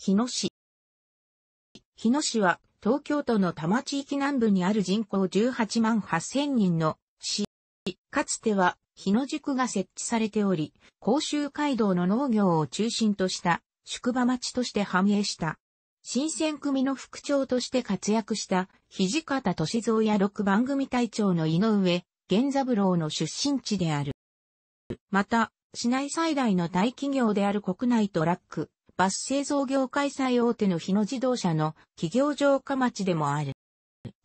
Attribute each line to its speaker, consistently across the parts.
Speaker 1: 日野市。日野市は東京都の多摩地域南部にある人口18万8000人の市。かつては日野宿が設置されており、甲州街道の農業を中心とした宿場町として繁栄した。新選組の副長として活躍した土方歳三や六番組隊長の井上、源三郎の出身地である。また、市内最大の大企業である国内トラック、バス製造業界最大手の日野自動車の企業城下町でもある。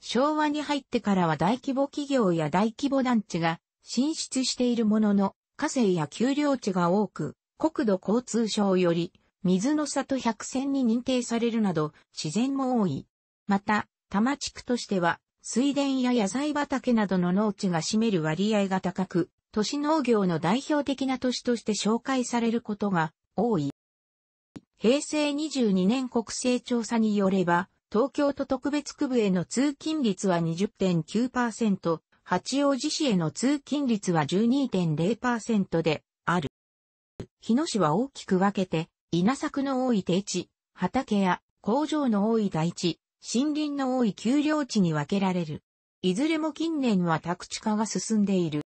Speaker 1: 昭和に入ってからは大規模企業や大規模団地が進出しているものの、河川や丘陵地が多く、国土交通省より水の里百選に認定されるなど自然も多い。また、多摩地区としては水田や野菜畑などの農地が占める割合が高く、都市農業の代表的な都市として紹介されることが多い。平成22年国勢調査によれば、東京都特別区部への通勤率は20.9%、八王子市への通勤率は12.0%である。日野市は大きく分けて、稲作の多い低地、畑や工場の多い大地、森林の多い丘陵地に分けられる。いずれも近年は宅地化が進んでいる。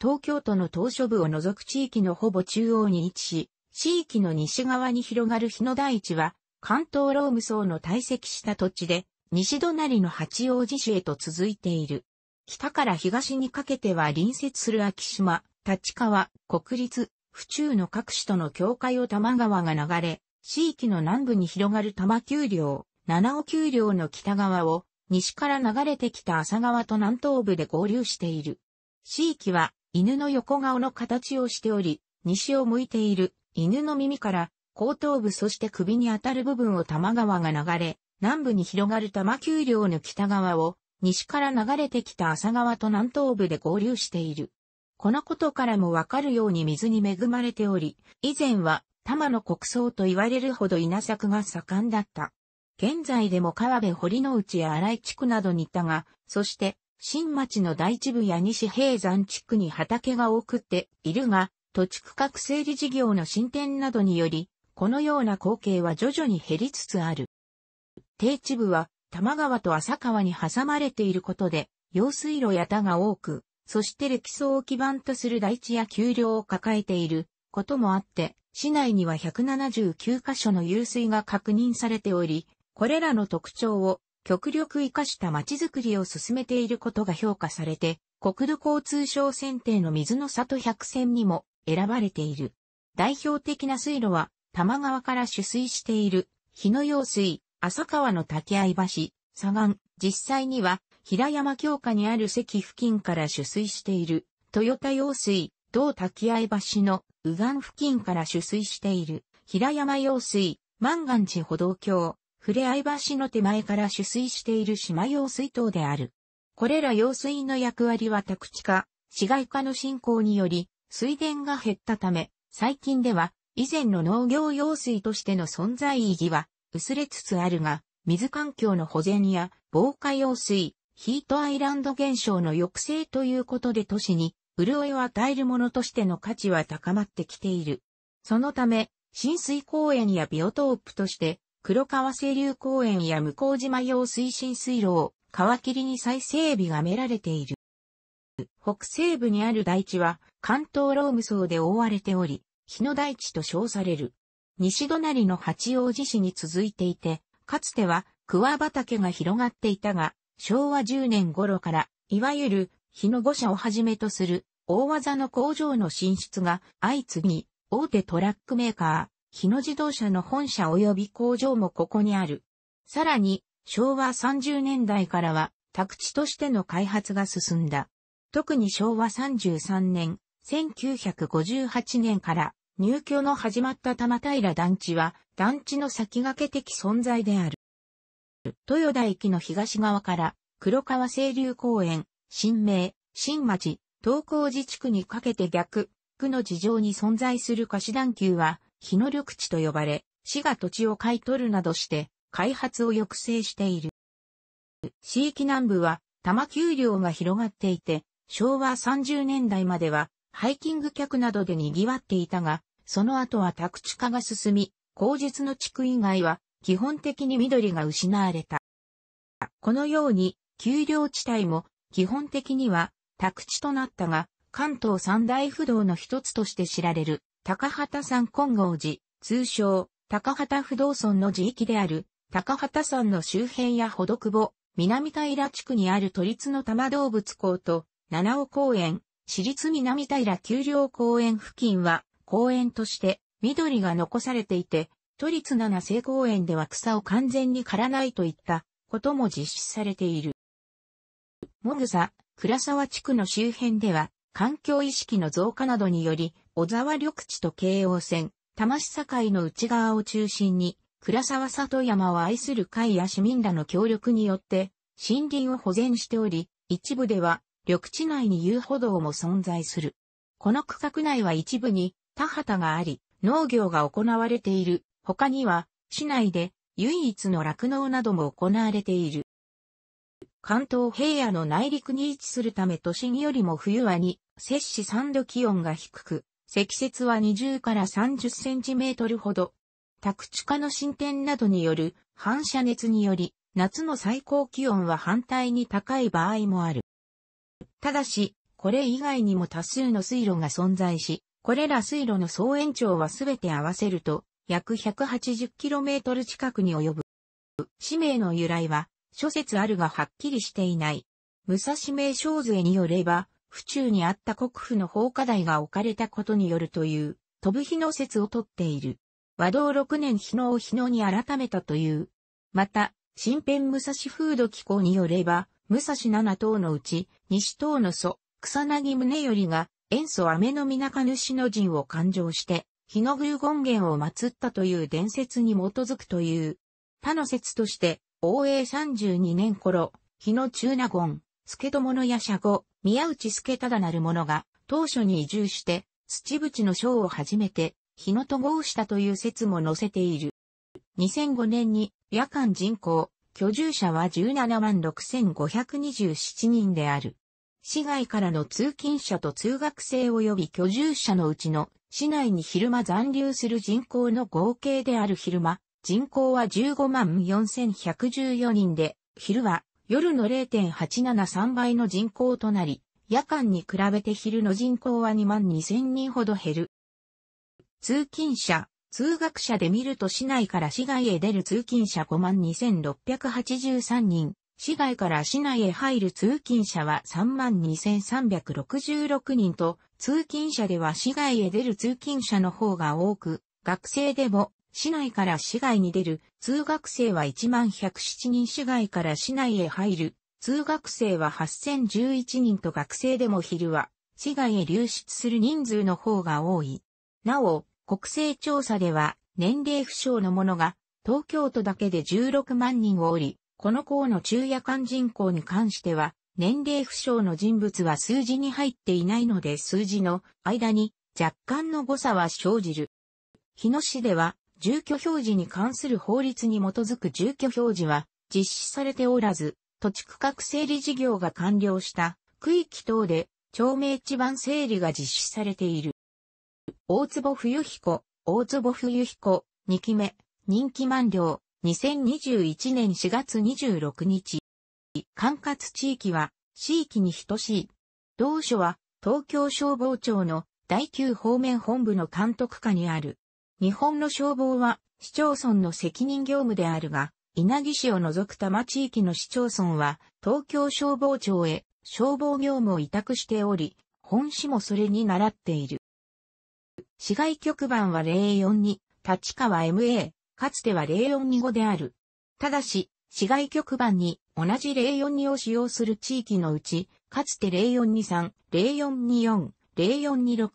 Speaker 1: 東京都の島し部を除く地域のほぼ中央に位置し、地域の西側に広がる日野大地は、関東ローム層の堆積した土地で、西隣の八王子市へと続いている。北から東にかけては隣接する秋島、立川、国立、府中の各市との境界を多摩川が流れ、地域の南部に広がる多摩丘陵、七尾丘陵の北側を、西から流れてきた浅川と南東部で合流している。地域は、犬の横顔の形をしており、西を向いている犬の耳から後頭部そして首に当たる部分を多摩川が流れ、南部に広がる多摩丘陵の北側を西から流れてきた浅川と南東部で合流している。このことからもわかるように水に恵まれており、以前は多摩の国葬と言われるほど稲作が盛んだった。現在でも川辺堀之内や荒井地区などにいたが、そして新町の大地部や西平山地区に畑が多くっているが、土地区画整理事業の進展などにより、このような光景は徐々に減りつつある。低地部は多摩川と浅川に挟まれていることで、用水路や田が多く、そして歴層を基盤とする大地や丘陵を抱えていることもあって、市内には179カ所の湧水が確認されており、これらの特徴を極力活かした街づくりを進めていることが評価されて、国土交通省選定の水の里100選にも選ばれている。代表的な水路は、多摩川から取水している、日野用水、浅川の竹合橋、左岸、実際には、平山京下にある関付近から取水している、豊田用水、同滝合橋の右岸付近から取水している、平山用水、万願寺歩道橋、触れ合い橋の手前から取水している島用水等である。これら用水の役割は宅地化、市街化の進行により、水田が減ったため、最近では以前の農業用水としての存在意義は薄れつつあるが、水環境の保全や防火用水、ヒートアイランド現象の抑制ということで都市に潤いを与えるものとしての価値は高まってきている。そのため、浸水公園やビオトープとして、黒川清流公園や向島用水浸水路を皮切りに再整備がめられている。北西部にある台地は関東ローム層で覆われており、日野台地と称される。西隣の八王子市に続いていて、かつては桑畑が広がっていたが、昭和10年頃から、いわゆる日野五社をはじめとする大技の工場の進出が相次ぎ、大手トラックメーカー、日野自動車の本社及び工場もここにある。さらに、昭和30年代からは、宅地としての開発が進んだ。特に昭和33年、1958年から入居の始まった玉平団地は、団地の先駆け的存在である。豊田駅の東側から黒川清流公園、新名、新町、東高寺地区にかけて逆、区の事情に存在する貸し団球は、日の緑地と呼ばれ、市が土地を買い取るなどして、開発を抑制している。市域南部は、玉丘陵が広がっていて、昭和30年代まではハイキング客などで賑わっていたが、その後は宅地化が進み、後述の地区以外は基本的に緑が失われた。このように、丘陵地帯も基本的には宅地となったが、関東三大不動の一つとして知られる、高畑山金剛寺、通称、高畑不動村の地域である、高畑山の周辺やほどくぼ、南平地区にある都立の多摩動物港と、七尾公園、市立南平丘陵公園付近は、公園として緑が残されていて、都立七瀬公園では草を完全に刈らないといったことも実施されている。もぐさ、倉沢地区の周辺では、環境意識の増加などにより、小沢緑地と京王線、多摩市境の内側を中心に、倉沢里山を愛する会や市民らの協力によって、森林を保全しており、一部では緑地内に遊歩道も存在する。この区画内は一部に田畑があり、農業が行われている。他には、市内で唯一の酪農なども行われている。関東平野の内陸に位置するため都心よりも冬はに、摂氏3度気温が低く、積雪は20から30センチメートルほど。宅地化の進展などによる反射熱により、夏の最高気温は反対に高い場合もある。ただし、これ以外にも多数の水路が存在し、これら水路の総延長はすべて合わせると、約 180km 近くに及ぶ。氏名の由来は、諸説あるがはっきりしていない。武蔵名小図によれば、府中にあった国府の放火台が置かれたことによるという、飛ぶ日の説をとっている。和道六年日野を日野に改めたという。また、新編武蔵風土機構によれば、武蔵七党のうち、西党の祖、草薙宗頼が、塩素飴の皆か主の陣を勘定して、日の宮権現を祀ったという伝説に基づくという。他の説として、応永32年頃、日の中納言、助友の夜叉後、宮内助忠なる者が、当初に移住して、土淵の章を始めて、日のと合したという説も載せている。2005年に、夜間人口、居住者は17万6527人である。市外からの通勤者と通学生及び居住者のうちの市内に昼間残留する人口の合計である昼間、人口は15万4114人で、昼は夜の0.873倍の人口となり、夜間に比べて昼の人口は2万2000人ほど減る。通勤者、通学者で見ると市内から市外へ出る通勤者52,683人、市外から市内へ入る通勤者は32,366人と、通勤者では市外へ出る通勤者の方が多く、学生でも市内から市外に出る通学生は1107人市外から市内へ入る通学生は8011人と学生でも昼は市外へ流出する人数の方が多い。なお、国勢調査では、年齢不詳の者が、東京都だけで16万人をおり、この項の中夜間人口に関しては、年齢不詳の人物は数字に入っていないので数字の間に若干の誤差は生じる。日野市では、住居表示に関する法律に基づく住居表示は実施されておらず、土地区画整理事業が完了した区域等で町名地盤整理が実施されている。大坪冬彦、大坪冬彦、2期目、任期満了、2021年4月26日。管轄地域は、地域に等しい。同所は、東京消防庁の第9方面本部の監督下にある。日本の消防は、市町村の責任業務であるが、稲城市を除く多摩地域の市町村は、東京消防庁へ消防業務を委託しており、本市もそれに倣っている。市外局番は042、立川 MA、かつては0425である。ただし、市外局番に同じ042を使用する地域のうち、かつて0423、0424、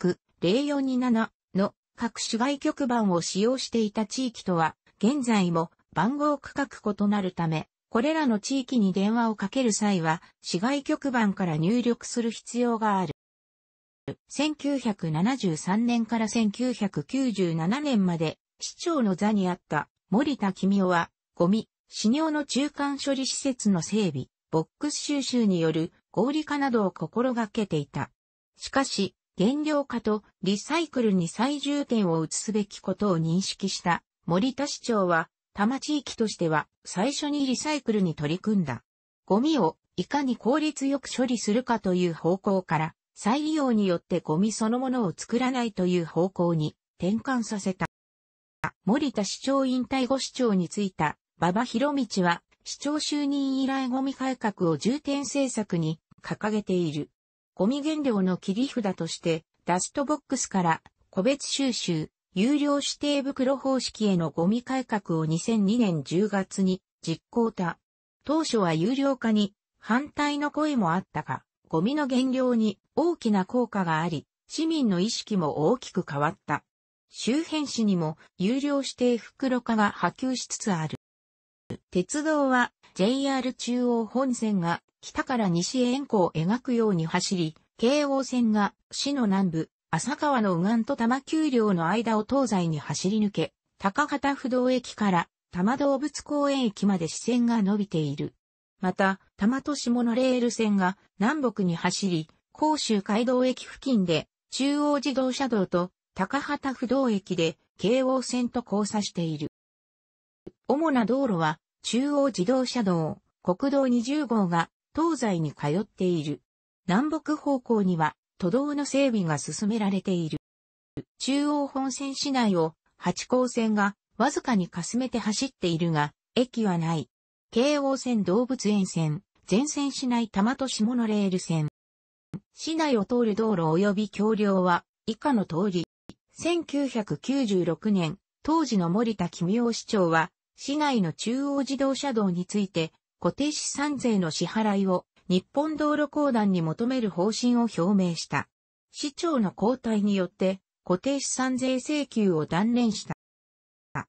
Speaker 1: 0426、0427の各市外局番を使用していた地域とは、現在も番号区画異なるため、これらの地域に電話をかける際は、市外局番から入力する必要がある。1973年から1997年まで市長の座にあった森田君夫は、ゴミ、死尿の中間処理施設の整備、ボックス収集による合理化などを心がけていた。しかし、原料化とリサイクルに最重点を移すべきことを認識した森田市長は、多摩地域としては最初にリサイクルに取り組んだ。ゴミをいかに効率よく処理するかという方向から再利用によってゴミそのものを作らないという方向に転換させた。森田市長引退後市長に就いた馬場博道は市長就任以来ゴミ改革を重点政策に掲げている。ゴミ原料の切り札としてダストボックスから個別収集、有料指定袋方式へのゴミ改革を2002年10月に実行た。当初は有料化に反対の声もあったが、ゴミの減量に大きな効果があり、市民の意識も大きく変わった。周辺市にも有料指定袋化が波及しつつある。鉄道は JR 中央本線が北から西へ円弧を描くように走り、京王線が市の南部、浅川の右岸と多摩丘陵の間を東西に走り抜け、高畑不動駅から多摩動物公園駅まで視線が伸びている。また、多摩都市モノレール線が南北に走り、甲州街道駅付近で中央自動車道と高畑不動駅で京王線と交差している。主な道路は中央自動車道、国道20号が東西に通っている。南北方向には都道の整備が進められている。中央本線市内を八高線がわずかにかすめて走っているが、駅はない。京王線動物園線、全線市内多摩都市モノレール線。市内を通る道路及び橋梁は、以下の通り。1996年、当時の森田公夫市長は、市内の中央自動車道について、固定資産税の支払いを、日本道路公団に求める方針を表明した。市長の交代によって、固定資産税請求を断念した。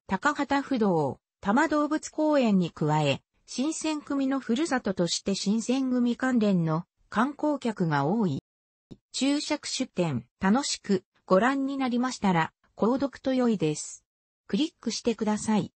Speaker 1: 高畑不動、多摩動物公園に加え、新選組のふるさととして新選組関連の観光客が多い。注釈出店、楽しくご覧になりましたら、購読と良いです。クリックしてください。